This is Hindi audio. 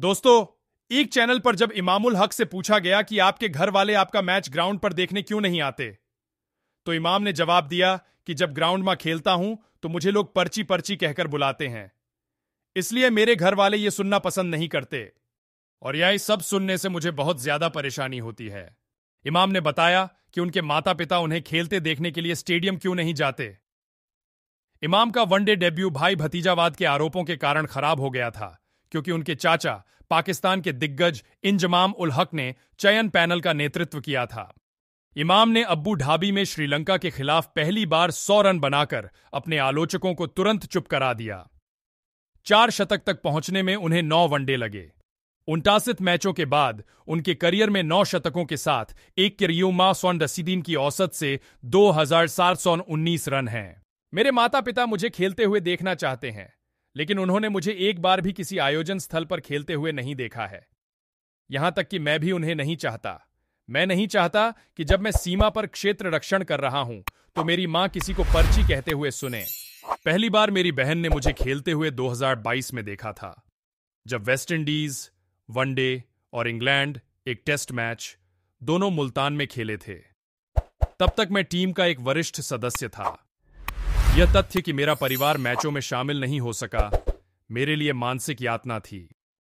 दोस्तों एक चैनल पर जब इमामुल हक से पूछा गया कि आपके घर वाले आपका मैच ग्राउंड पर देखने क्यों नहीं आते तो इमाम ने जवाब दिया कि जब ग्राउंड में खेलता हूं तो मुझे लोग पर्ची पर्ची कहकर बुलाते हैं इसलिए मेरे घर वाले ये सुनना पसंद नहीं करते और यह सब सुनने से मुझे बहुत ज्यादा परेशानी होती है इमाम ने बताया कि उनके माता पिता उन्हें खेलते देखने के लिए स्टेडियम क्यों नहीं जाते इमाम का वनडे डेब्यू भाई भतीजावाद के आरोपों के कारण खराब हो गया था क्योंकि उनके चाचा पाकिस्तान के दिग्गज इंजमाम उल हक ने चयन पैनल का नेतृत्व किया था इमाम ने अब्बू ढाबी में श्रीलंका के खिलाफ पहली बार सौ रन बनाकर अपने आलोचकों को तुरंत चुप करा दिया चार शतक तक पहुंचने में उन्हें नौ वनडे लगे उनतासित मैचों के बाद उनके करियर में नौ शतकों के साथ एक किरियुमा सोन रसीदीन की औसत से दो हजार सात सौ उन्नीस रन हैं मेरे माता पिता मुझे खेलते हुए देखना चाहते हैं लेकिन उन्होंने मुझे एक बार भी किसी आयोजन स्थल पर खेलते हुए नहीं देखा है यहां तक कि मैं भी उन्हें नहीं चाहता मैं नहीं चाहता कि जब मैं सीमा पर क्षेत्र रक्षण कर रहा हूं तो मेरी मां किसी को पर्ची कहते हुए सुने पहली बार मेरी बहन ने मुझे खेलते हुए 2022 में देखा था जब वेस्ट इंडीज वनडे और इंग्लैंड एक टेस्ट मैच दोनों मुल्तान में खेले थे तब तक मैं टीम का एक वरिष्ठ सदस्य था यह तथ्य कि मेरा परिवार मैचों में शामिल नहीं हो सका मेरे लिए मानसिक यातना थी